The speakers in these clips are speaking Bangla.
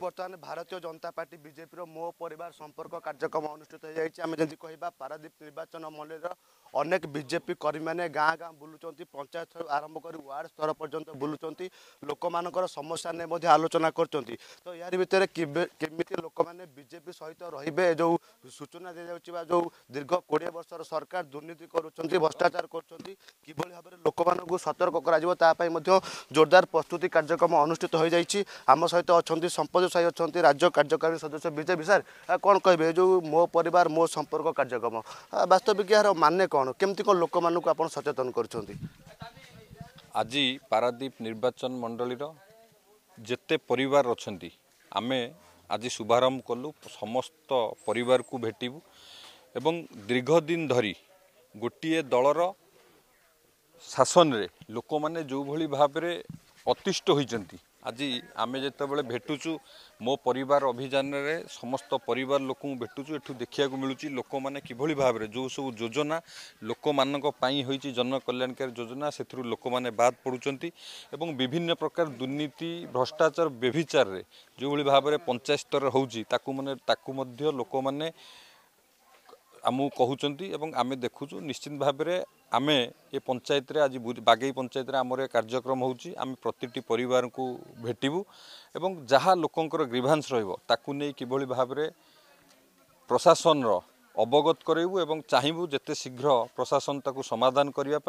ବର୍ତ୍ତମାନ ଭାରତୀୟ ଜନତା ପାର୍ଟି ବିଜେପିର ମୋ ପରିବାର ସମ୍ପର୍କ କାର୍ଯ୍ୟକ୍ରମ ଅନୁଷ୍ଠିତ ହୋଇଯାଇଛି ଆମେ ଯେମିତି କହିବା ପାରାଦ୍ୱୀପ ନିର୍ବାଚନ ମଣ୍ଡଳୀର अनेक विजेपि कर्मी मैले गाँ गाँ आरंभ पञ्चायत वार्ड स्तर पर्यन्त बुलुन्छ लोक म समस्या नै मध्य आलोचना यहाँभित्र बीजेपी सहित जो सूचना जो दीर्घ कि वर्ष सरकार दुर्नीति भ्रष्टाचार गर्ुन किभरि भावर लोक म सतर्कै जोरदार प्रस्तुति कार्यक्रम अनुष्ठित हुन्छ आम सहित संपद सम्पद सा राज्य कार्यकारी सदस्य विजय भिसार जो मो परिवार मो संपर्क कार्यक्रम वास्तविक यहाँ माने କ'ଣ କେମିତି କ'ଣ ଲୋକମାନଙ୍କୁ ଆପଣ ସଚେତନ କରୁଛନ୍ତି ଆଜି ପାରାଦ୍ୱୀପ ନିର୍ବାଚନ ମଣ୍ଡଳୀର ଯେତେ ପରିବାର ଅଛନ୍ତି ଆମେ ଆଜି ଶୁଭାରମ୍ଭ କଲୁ ସମସ୍ତ ପରିବାରକୁ ଭେଟିବୁ ଏବଂ ଦୀର୍ଘ ଦିନ ଧରି ଗୋଟିଏ ଦଳର ଶାସନରେ ଲୋକମାନେ ଯେଉଁଭଳି ଭାବରେ ଅତିଷ୍ଠ ହୋଇଛନ୍ତି আজি ଆମେ ଯେତେବେଳେ ଭେଟୁଛୁ ମୋ ପରିବାର ଅଭିଯାନରେ ସମସ୍ତ ପରିବାର ଲୋକଙ୍କୁ ଭେଟୁଛୁ ଏଠୁ ଦେଖିବାକୁ ମିଳୁଛି ଲୋକମାନେ କିଭଳି ଭାବରେ ଯେଉଁ ସବୁ ଯୋଜନା ଲୋକମାନଙ୍କ ପାଇଁ ହୋଇଛି ଜନକଲ୍ୟାଣକାରୀ ଯୋଜନା ସେଥିରୁ ଲୋକମାନେ ବାଦ୍ ପଡ଼ୁଛନ୍ତି ଏବଂ ବିଭିନ୍ନ ପ୍ରକାର ଦୁର୍ନୀତି ଭ୍ରଷ୍ଟାଚାର ବ୍ୟଭିଚାରରେ ଯେଉଁଭଳି ଭାବରେ ପଞ୍ଚାୟତ ସ୍ତରରେ ହେଉଛି ତାକୁ ମାନେ ତାକୁ ମଧ୍ୟ ଲୋକମାନେ ଆମକୁ କହୁଛନ୍ତି ଏବଂ ଆମେ ଦେଖୁଛୁ ନିଶ୍ଚିନ୍ତ ଭାବରେ ଆମେ ଏ ପଞ୍ଚାୟତରେ ଆଜି ବାଗେଇ ପଞ୍ଚାୟତରେ ଆମର ଏ କାର୍ଯ୍ୟକ୍ରମ ହେଉଛି ଆମେ ପ୍ରତିଟି ପରିବାରଙ୍କୁ ଭେଟିବୁ ଏବଂ ଯାହା ଲୋକଙ୍କର ଗ୍ରିଭାନ୍ସ ରହିବ ତାକୁ ନେଇ କିଭଳି ଭାବରେ ପ୍ରଶାସନର অবগত করাইবু এবং চাহিবু যেতে শীঘ্র প্রশাসন তাকে সমাধান করা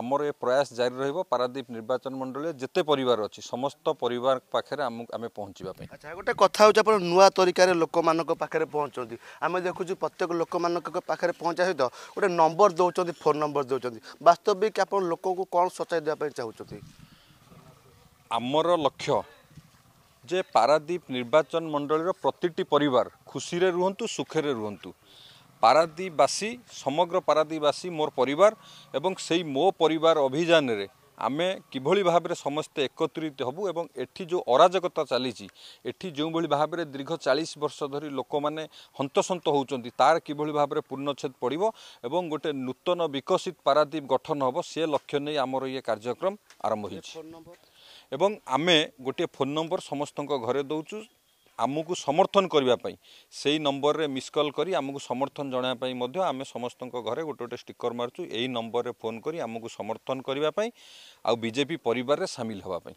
আমার এ প্রয়াস জারি রহব পারাদ্বীপ নির্বাচন মন্ডলী যেতে পরিবার অছি সমস্ত পরিবার পাখে আমি পৌঁছবা আচ্ছা গোটে কথা হচ্ছে আপনার নূয়া তরিকার লোক পাখে পৌঁছান আমি দেখুছি প্রত্যেক লোক পাখে পৌঁছা সহ গোটে নম্বর দৌঁচ ফোন নম্বর দৌঁচ বাস্তবিক আপনার লোক কম সচাই দেওয়া চাহুচ্ছেন আমার লক্ষ্য যে পারাদ্বীপ নির্বাচন মন্ডলীর প্রতিটি পরিবার খুশি রুহতু সুখে রুহতু ପାରାଦ୍ୱୀପବାସୀ ସମଗ୍ର ପାରାଦ୍ୱୀପବାସୀ ମୋର ପରିବାର ଏବଂ ସେଇ ମୋ ପରିବାର ଅଭିଯାନରେ ଆମେ କିଭଳି ଭାବରେ ସମସ୍ତେ ଏକତ୍ରିତ ହେବୁ ଏବଂ ଏଠି ଯେଉଁ ଅରାଜକତା ଚାଲିଛି ଏଠି ଯେଉଁଭଳି ଭାବରେ ଦୀର୍ଘ ଚାଳିଶ ବର୍ଷ ଧରି ଲୋକମାନେ ହନ୍ତସନ୍ତ ହେଉଛନ୍ତି ତାର କିଭଳି ଭାବରେ ପୂର୍ଣ୍ଣଚ୍ଛେଦ ପଡ଼ିବ ଏବଂ ଗୋଟେ ନୂତନ ବିକଶିତ ପାରାଦ୍ୱୀପ ଗଠନ ହେବ ସେ ଲକ୍ଷ୍ୟ ନେଇ ଆମର ଇଏ କାର୍ଯ୍ୟକ୍ରମ ଆରମ୍ଭ ହୋଇଛି ଏବଂ ଆମେ ଗୋଟିଏ ଫୋନ୍ ନମ୍ବର ସମସ୍ତଙ୍କ ଘରେ ଦେଉଛୁ ଆମକୁ ସମର୍ଥନ କରିବା ପାଇଁ ସେଇ ନମ୍ବରରେ ମିସ୍ କଲ୍ କରି ଆମକୁ ସମର୍ଥନ ଜଣାଇବା ପାଇଁ ମଧ୍ୟ ଆମେ ସମସ୍ତଙ୍କ ଘରେ ଗୋଟେ ଗୋଟେ ଷ୍ଟିକର ମାରୁଛୁ ଏହି ନମ୍ବରରେ ଫୋନ୍ କରି ଆମକୁ ସମର୍ଥନ କରିବା ପାଇଁ ଆଉ ବିଜେପି ପରିବାରରେ ସାମିଲ ହେବା ପାଇଁ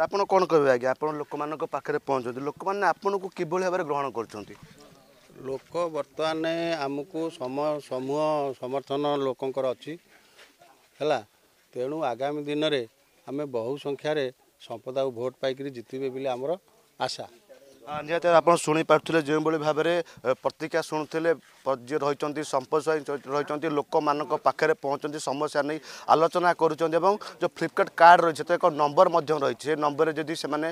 ଆପଣ କ'ଣ କହିବେ ଆଜ୍ଞା ଆପଣ ଲୋକମାନଙ୍କ ପାଖରେ ପହଞ୍ଚନ୍ତି ଲୋକମାନେ ଆପଣଙ୍କୁ କିଭଳି ଭାବରେ ଗ୍ରହଣ କରୁଛନ୍ତି ଲୋକ ବର୍ତ୍ତମାନ ଆମକୁ ସମୂହ ସମର୍ଥନ ଲୋକଙ୍କର ଅଛି ହେଲା ତେଣୁ ଆଗାମୀ ଦିନରେ ଆମେ ବହୁ ସଂଖ୍ୟାରେ ସମ୍ପଦାକୁ ଭୋଟ୍ ପାଇକିରି ଜିତିବେ ବୋଲି ଆମର ଆଶା ନିହାତି ଆପଣ ଶୁଣିପାରୁଥିଲେ ଯେଉଁଭଳି ଭାବରେ ପ୍ରତିକ୍ରିୟା ଶୁଣୁଥିଲେ ଯିଏ ରହିଛନ୍ତି ସମ୍ପଦଶାୟୀ ରହିଛନ୍ତି ଲୋକମାନଙ୍କ ପାଖରେ ପହଞ୍ଚନ୍ତି ସମସ୍ୟା ନେଇ ଆଲୋଚନା କରୁଛନ୍ତି ଏବଂ ଯେଉଁ ଫ୍ଲିପକାର୍ଟ କାର୍ଡ଼ ରହିଛି ସେଥିରେ ଏକ ନମ୍ବର ମଧ୍ୟ ରହିଛି ସେ ନମ୍ବରରେ ଯଦି ସେମାନେ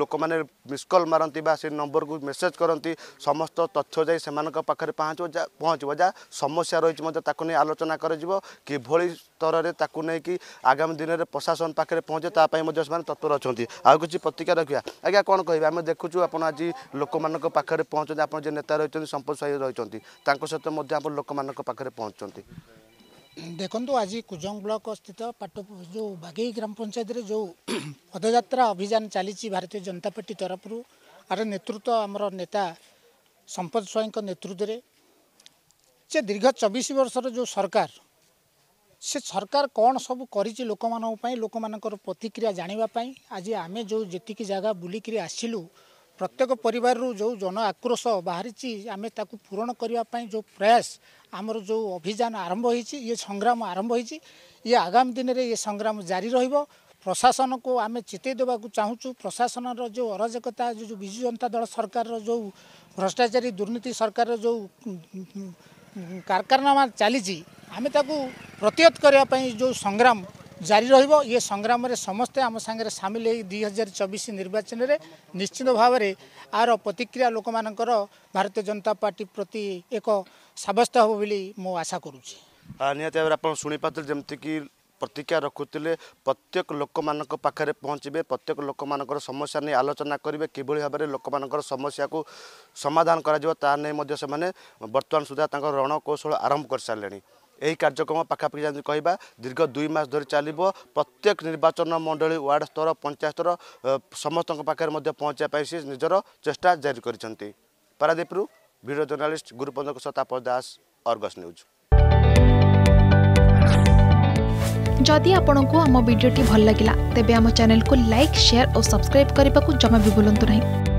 ଲୋକମାନେ ମିସ୍ କଲ୍ ମାରନ୍ତି ବା ସେ ନମ୍ବରକୁ ମେସେଜ୍ କରନ୍ତି ସମସ୍ତ ତଥ୍ୟ ଯାଇ ସେମାନଙ୍କ ପାଖରେ ପହଞ୍ଚିବ ଯାହା ପହଞ୍ଚିବ ଯାହା ସମସ୍ୟା ରହିଛି ମଧ୍ୟ ତାକୁ ନେଇ ଆଲୋଚନା କରାଯିବ କିଭଳି ସ୍ତରରେ ତାକୁ ନେଇକି ଆଗାମୀ ଦିନରେ ପ୍ରଶାସନ ପାଖରେ ପହଞ୍ଚେ ତା ପାଇଁ ମଧ୍ୟ ସେମାନେ ତତ୍ପର ଅଛନ୍ତି ଆଉ କିଛି ପ୍ରତିକ୍ରିୟା ରଖିବା ଆଜ୍ଞା କ'ଣ କହିବେ ଆମେ ଦେଖୁଛୁ ଆପଣ ଆଜି ଆଜି ଲୋକମାନଙ୍କ ପାଖରେ ପହଞ୍ଚନ୍ତି ଆପଣ ଯେ ନେତା ରହିଛନ୍ତି ସମ୍ପଦ ସାହି ରହିଛନ୍ତି ତାଙ୍କ ସହିତ ମଧ୍ୟ ଆପଣ ଲୋକମାନଙ୍କ ପାଖରେ ପହଞ୍ଚନ୍ତି ଦେଖନ୍ତୁ ଆଜି କୁଜଙ୍ଗ ବ୍ଲକ ସ୍ଥିତ ପାଟ ଯେଉଁ ବାଗେଇ ଗ୍ରାମ ପଞ୍ଚାୟତରେ ଯେଉଁ ପଦଯାତ୍ରା ଅଭିଯାନ ଚାଲିଛି ଭାରତୀୟ ଜନତା ପାର୍ଟି ତରଫରୁ ଆର ନେତୃତ୍ୱ ଆମର ନେତା ସମ୍ପଦ ସ୍ୱାଇଁଙ୍କ ନେତୃତ୍ୱରେ ସେ ଦୀର୍ଘ ଚବିଶ ବର୍ଷର ଯେଉଁ ସରକାର ସେ ସରକାର କ'ଣ ସବୁ କରିଛି ଲୋକମାନଙ୍କ ପାଇଁ ଲୋକମାନଙ୍କର ପ୍ରତିକ୍ରିୟା ଜାଣିବା ପାଇଁ ଆଜି ଆମେ ଯେଉଁ ଯେତିକି ଜାଗା ବୁଲିକିରି ଆସିଲୁ ପ୍ରତ୍ୟେକ ପରିବାରରୁ ଯେଉଁ ଜନ ଆକ୍ରୋଶ ବାହାରିଛି ଆମେ ତାକୁ ପୂରଣ କରିବା ପାଇଁ ଯେଉଁ ପ୍ରୟାସ ଆମର ଯେଉଁ ଅଭିଯାନ ଆରମ୍ଭ ହୋଇଛି ଇଏ ସଂଗ୍ରାମ ଆରମ୍ଭ ହୋଇଛି ଇଏ ଆଗାମୀ ଦିନରେ ଇଏ ସଂଗ୍ରାମ ଜାରି ରହିବ ପ୍ରଶାସନକୁ ଆମେ ଚିତେଇ ଦେବାକୁ ଚାହୁଁଛୁ ପ୍ରଶାସନର ଯେଉଁ ଅରାଜକତା ଯେଉଁ ବିଜୁ ଜନତା ଦଳ ସରକାରର ଯେଉଁ ଭ୍ରଷ୍ଟାଚାରୀ ଦୁର୍ନୀତି ସରକାରର ଯେଉଁ କାରଖାନାମା ଚାଲିଛି ଆମେ ତାକୁ ପ୍ରତିହତ କରିବା ପାଇଁ ଯେଉଁ ସଂଗ୍ରାମ জারি রহব ইয়ে সংগ্রামে সমস্তে আমার সাংরে সামিল হয়ে দুই হাজার চবিশ নির্বাচন নিশ্চিত ভাবে আর প্রতিক্রিয়া লোক ভারতীয় জনতা পার্টি প্রতি এক সাব্যস্ত হব বলে মু আশা করছি নিহতি ভাবে আপনার শুনে পাচ্ছিল যেমি কি প্রতিক্রিয়া রাখুলে প্রত্যেক লোক পাখে পৌঁছবে প্রত্যেক লোক সমস্যা নিয়ে আলোচনা করবে কিভাবে ভাবে লোক সমস্যা সমাধান করা তা নিয়ে সে বর্তমান সুদ্ধা তাঁর রণকৌশল আরম্ভ করে সারে यो कार्यक्रम पाखापादेखि दीर्घ दुई मास धरि चलि प्रत्येक निर्वाचन मण्डली वार्ड स्तर पंचायत स्तर समस्तै पहुँच निजर चेष्टा जारी गरिदीप्र भिडियो जर्ना गुरुपदको सताप दास अर्गस न्युज जति आप भिडियो भन्ला तपाईँ आम च्याने लयर सब्सक्राइब जमा